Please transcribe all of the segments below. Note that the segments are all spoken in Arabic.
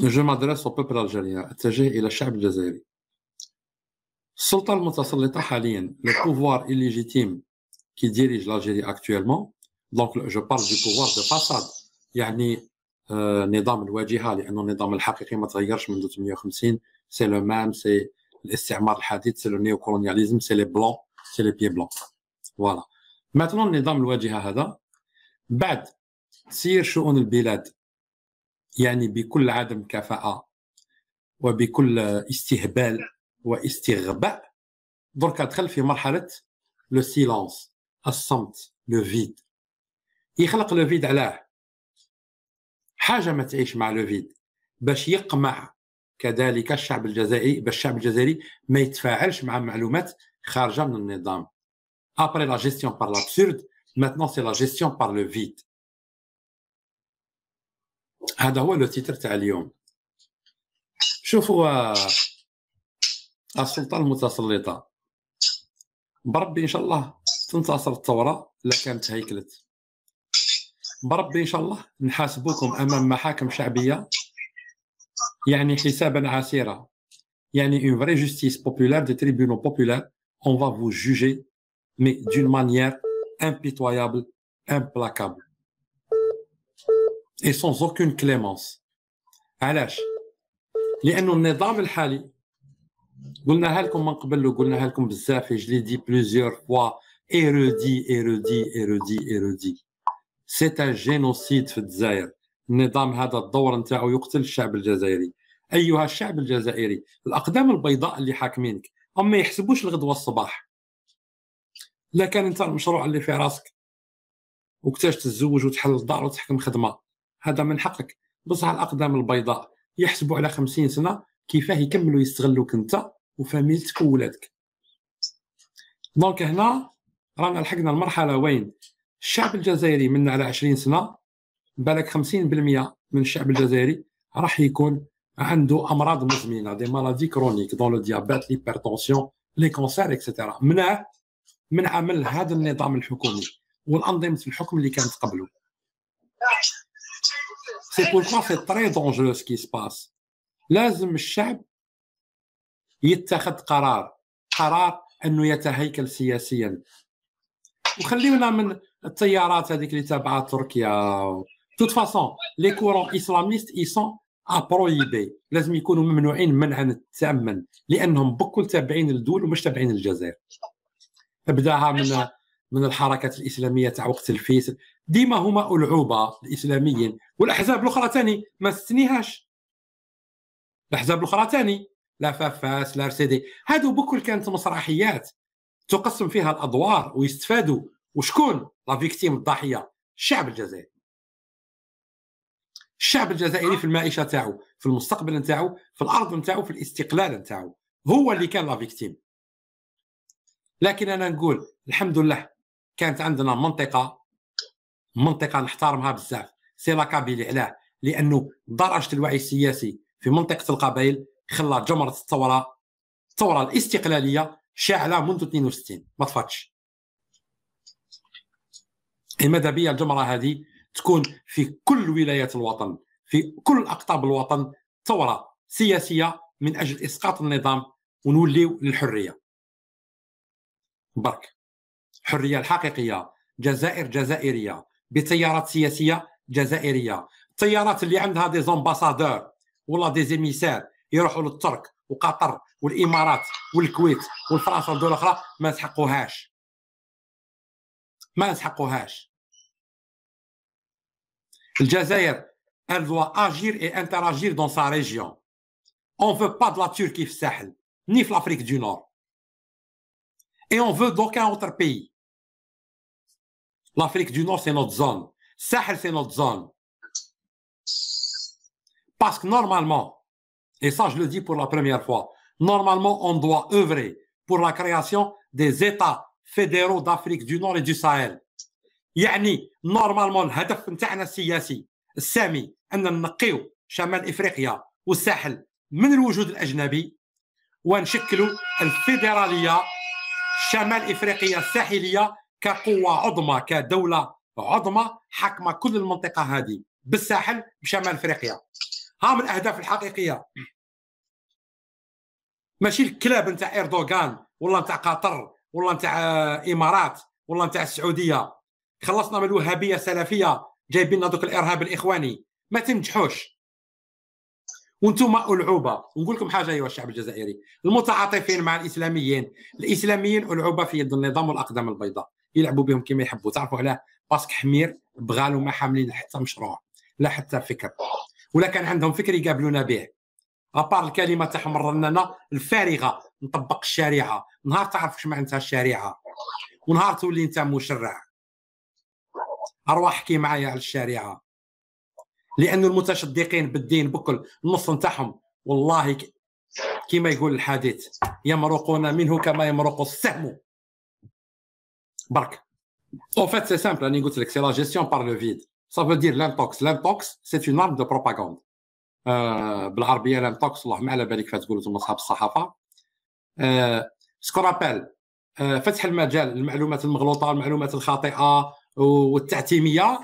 جو مادريس او بوبل الجيريان اتجه الى الشعب الجزائري السلطه المتسلطه حاليا لو بوفوار الليجيتيم كي ديريج لالجيري اكتويلمون دونك جو بارل دو بوفوار دو فاساد يعني نظام الواجهه لانه النظام الحقيقي ما تغيرش منذ 850 سي لو مام سي الاستعمار الحديث سي لو نيو كولونياليزم سي لي بلون سي لي بيي بلون فوالا ماتنون نظام الواجهه هذا بعد سير شؤون البلاد يعني بكل عدم كفاءة وبكل استهبال واستغباء درك دخل في مرحلة لو سيلونس الصمت لو فيد يخلق لو فيد علاه حاجة ما تعيش مع لو فيد باش يقمع كذلك الشعب الجزائري باش الشعب الجزائري ما يتفاعلش مع معلومات خارجة من النظام ابري لا جيستيون بار لابسورد maintenant c'est la gestion par le vide هذا هو لو تيتر تاع اليوم شوفوا السلطه المتسلطه بربي ان شاء الله تنتصر الثوره لا كانت هيكلت بربي ان شاء الله نحاسبوكم امام محاكم شعبيه يعني حسابا عسيرا يعني اون فري جوستيس بوبولار دي تريبيونو بوبولار اون فا فو جوجي مي دون مانيير امبيتويابل امبلاكابل اي سونز اوكون كليمونس علاش لانه النظام الحالي قلناها لكم من قبل وقلناها لكم بزاف جلي دي بليزيور فوا ايرودي ايرودي ايرودي ايرودي سي ان جينوسيد في الجزائر النظام هذا الدور نتاعو يقتل الشعب الجزائري ايها الشعب الجزائري الاقدام البيضاء اللي حاكمينك هم ما يحسبوش الغدوه الصباح لا كان انت المشروع اللي في راسك وكتاش تتزوج وتحل الدار وتحكم خدمه هذا من حقك بصح الاقدام البيضاء يحسبوا على 50 سنه كيفاه يكملوا يستغلوك انت وفاميلتك وولادك دونك هنا رانا لحقنا المرحله وين الشعب الجزائري من على 20 سنه بالك 50% من الشعب الجزائري راح يكون عنده امراض مزمنه دي مالادي كرونيك دون لو ديابيت ليبرتونسيون لي كونسير اكسيتيرا منع من عمل هذا النظام الحكومي والانظمه الحكم اللي كانت قبله سي بوركوا سي تري دونجو سكي سباس لازم الشعب يتخذ قرار قرار انه يتهيكل سياسيا وخليونا من التيارات هذيك اللي تابعه تركيا توت فاسون لي كورون اسلاميست اي سون ابرويبي لازم يكونوا ممنوعين منعا تاما لانهم بكل تابعين للدول ومش تابعين للجزائر ابداها من من الحركات الاسلاميه تاع وقت الفيس ديما هما العوبه الاسلاميين والاحزاب الاخرى ثاني ما استنيهاش الاحزاب الاخرى ثاني لا فافاس لا رسيدي هادو بكل كانت مسرحيات تقسم فيها الادوار ويستفادوا وشكون لا فيكتيم الضحيه الشعب الجزائري الشعب الجزائري في المعيشه تاعو في المستقبل نتاعو في الارض نتاعو في الاستقلال نتاعو هو اللي كان لا فيكتيم لكن انا نقول الحمد لله كانت عندنا منطقه منطقه نحترمها بزاف سي لا كابيلي علاه لانه درجه الوعي السياسي في منطقه القبائل خلى جمره الثوره الثوره الاستقلاليه شاعله منذ 62 ما طفاتش ماذا بيا الجمره هذه تكون في كل ولايات الوطن في كل اقطاب الوطن ثوره سياسيه من اجل اسقاط النظام ونوليو للحريه برك الحريه الحقيقيه جزائر جزائريه بتيارات سياسيه جزائريه التيارات اللي عندها دي زومباسادور ولا دي زيميسار يروحوا للترك وقطر والامارات والكويت والفرنسا والدول الاخرى ما نسحقوهاش ما نسحقوهاش الجزائر elle doit agir et interagir dans sa région on veut pas de la Turquie في الساحل ni في l'Afrique du Nord et on veut d'aucun autre pays L'Afrique du Nord, c'est notre zone. Sahel, c'est notre zone. Parce que normalement, et ça je le dis pour la première fois, normalement on doit œuvrer pour la création des États fédéraux d'Afrique du Nord et du Sahel. يعني نورمالمون le نتاعنا Sahel et ان ننقيو شمال افريقيا والساحل من الوجود الاجنبي ونشكلوا الفيدراليه الشمال افريقيه الساحليه كقوه عظمى كدوله عظمى حكم كل المنطقه هذه بالساحل بشمال افريقيا ها من الاهداف الحقيقيه ماشي الكلاب نتاع اردوغان ولا نتاع قطر ولا نتاع آه، امارات ولا نتاع السعوديه خلصنا من الوهابيه السلفيه جايبين لنا دوك الارهاب الاخواني ما تنجحوش وانتم العوبه ونقول لكم حاجه ايها الشعب الجزائري المتعاطفين مع الاسلاميين الاسلاميين العوبه في يد النظام الاقدم البيضاء يلعبوا بهم كما يحبوا تعرفوا علاه باسك حمير بغالوا ما حاملين حتى مشروع لا حتى فكر ولا كان عندهم فكر يقابلونا به ابار الكلمه تاعهم الرنانه الفارغه نطبق الشريعه نهار تعرف واش معناتها الشريعه ونهار تولي انت مشرع ارواح احكي معايا على الشريعه لان المتشدقين بالدين بكل النص نتاعهم والله كيما يقول الحديث يمرقون منه كما يمرق السهم برك سامبل fait, قلت لك سي لا جيستيون بار لو فيد سا فو دير لانتوكس لانتوكس سي اون ارم دو propagande. Euh, بالعربية الله ما على بالك فتقولوا انتم اصحاب الصحافة. سكون آه، ابل آه، فتح المجال للمعلومات المغلوطة والمعلومات الخاطئة والتعتيمية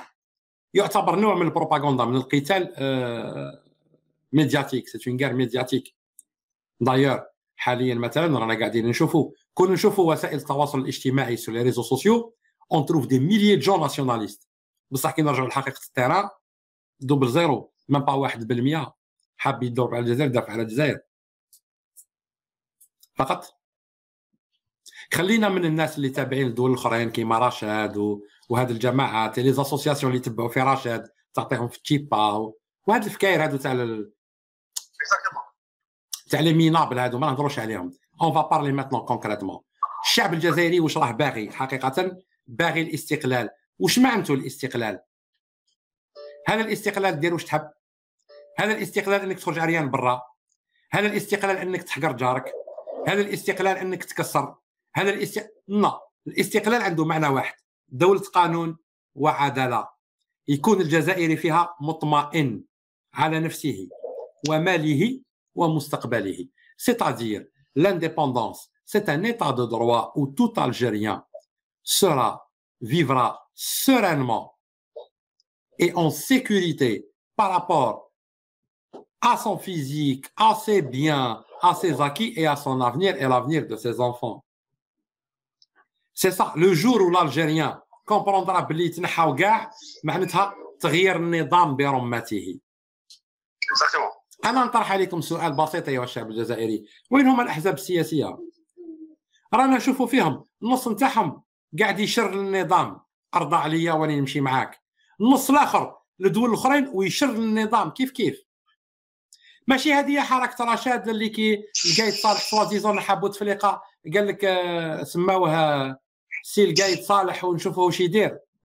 يعتبر نوع من البروباغندا من القتال آه، ميدياتيك سي اون غير ميدياتيك. دايور حاليا مثلا رانا قاعدين نشوفوا كون نشوفوا وسائل التواصل الاجتماعي سو لي ريزو سوسيو اون تروف دي ميليي جون ناسيوناليست بصح كي نرجعوا لحقيقه التيران دوبل زيرو ميم با واحد بالمية حاب يدور على الجزائر دافع على الجزائر فقط خلينا من الناس اللي تابعين الدول الاخرين كيما رشاد و... وهاد الجماعات لي زاسوسياسيون اللي تبعوا في رشاد تعطيهم في تشيبا و... وهاد الفكاير هادو تاع تاع لي مينابل هادو ما نهضروش عليهم اون فا بارلي ماتنون كونكريتمون الشعب الجزائري واش راه باغي حقيقه باغي الاستقلال واش معناتو الاستقلال هذا الاستقلال دير واش تحب هذا الاستقلال انك تخرج عريان برا هذا الاستقلال انك تحقر جارك هذا الاستقلال انك تكسر هذا الاستقلال لا الاستقلال عنده معنى واحد دولة قانون وعدالة يكون الجزائري فيها مطمئن على نفسه وماله ومستقبله سيتادير l'indépendance, c'est un état de droit où tout Algérien sera, vivra sereinement et en sécurité par rapport à son physique, à ses biens, à ses acquis et à son avenir et l'avenir de ses enfants. C'est ça, le jour où l'Algérien comprendra Exactement. انا نطرح عليكم سؤال بسيط ايها الشعب الجزائري وين هما الاحزاب السياسيه رانا نشوفوا فيهم النص نتاعهم قاعد يشر للنظام ارضى عليا وانا نمشي معاك النص الاخر لدول الاخرين ويشر للنظام كيف كيف ماشي هذه حركه رشاد اللي كي القايد صالح سوازيزون حابو تفليقه قال لك آه، سماوها سي القايد صالح ونشوفوا واش يدير